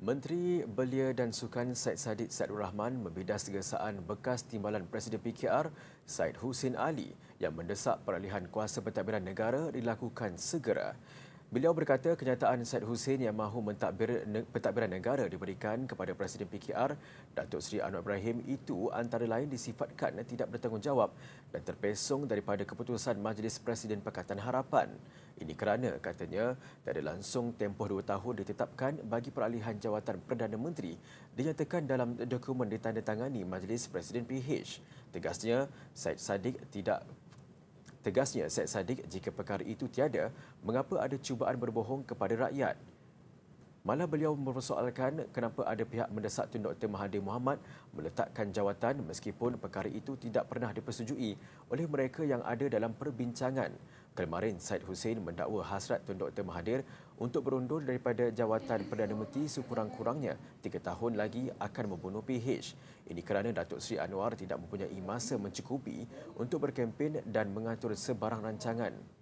Menteri Belia dan Sukan Said Saddiq Said Rahman membidas gesaan bekas timbalan Presiden PKR Said Husin Ali yang mendesak peralihan kuasa pentadbiran negara dilakukan segera. Beliau berkata kenyataan Syed Hussein yang mahu mentadbir pentadbiran negara diberikan kepada Presiden PKR Datuk Seri Anwar Ibrahim itu antara lain disifatkan tidak bertanggungjawab dan terpesong daripada keputusan Majlis Presiden Pakatan Harapan. Ini kerana katanya dari langsung tempoh dua tahun ditetapkan bagi peralihan jawatan Perdana Menteri dinyatakan dalam dokumen ditandatangani Majlis Presiden PH. Tegasnya, Syed Saddiq tidak Tegasnya Syed Saddiq, jika perkara itu tiada, mengapa ada cubaan berbohong kepada rakyat? Malah beliau mempersoalkan kenapa ada pihak mendesak Tun Dr. Mahathir Mohamad meletakkan jawatan meskipun perkara itu tidak pernah dipersetujui oleh mereka yang ada dalam perbincangan. Kemarin, Syed Hussein mendakwa hasrat Tun Dr. Mahathir untuk berundur daripada jawatan Perdana Menteri sekurang-kurangnya tiga tahun lagi akan membunuh PH. Ini kerana Datuk Seri Anwar tidak mempunyai masa mencukupi untuk berkempen dan mengatur sebarang rancangan.